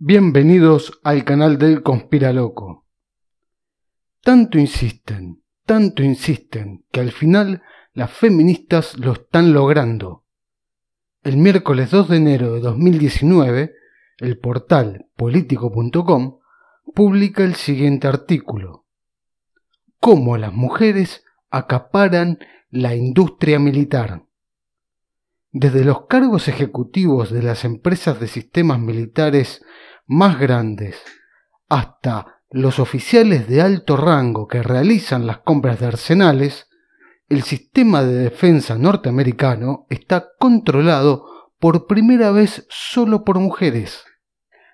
Bienvenidos al canal del Conspiraloco. Tanto insisten, tanto insisten, que al final las feministas lo están logrando. El miércoles 2 de enero de 2019, el portal político.com publica el siguiente artículo. ¿Cómo las mujeres acaparan la industria militar? Desde los cargos ejecutivos de las empresas de sistemas militares más grandes, hasta los oficiales de alto rango que realizan las compras de arsenales, el sistema de defensa norteamericano está controlado por primera vez solo por mujeres.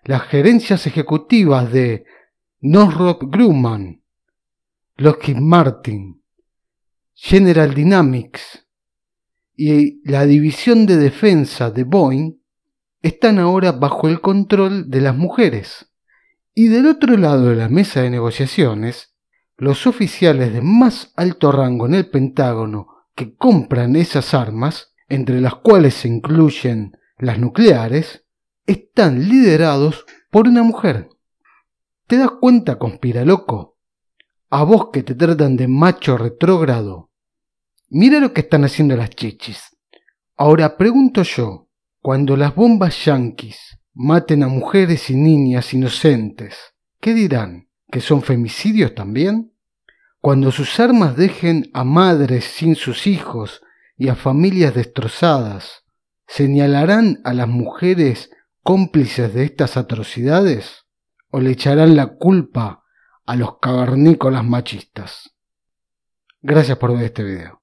Las gerencias ejecutivas de Northrop Grumman, Lockheed Martin, General Dynamics y la División de Defensa de Boeing están ahora bajo el control de las mujeres. Y del otro lado de la mesa de negociaciones, los oficiales de más alto rango en el Pentágono que compran esas armas, entre las cuales se incluyen las nucleares, están liderados por una mujer. ¿Te das cuenta, conspira loco? A vos que te tratan de macho retrógrado. Mira lo que están haciendo las chichis. Ahora pregunto yo, cuando las bombas yanquis maten a mujeres y niñas inocentes, ¿qué dirán? ¿Que son femicidios también? Cuando sus armas dejen a madres sin sus hijos y a familias destrozadas, ¿señalarán a las mujeres cómplices de estas atrocidades? ¿O le echarán la culpa a los cavernícolas machistas? Gracias por ver este video.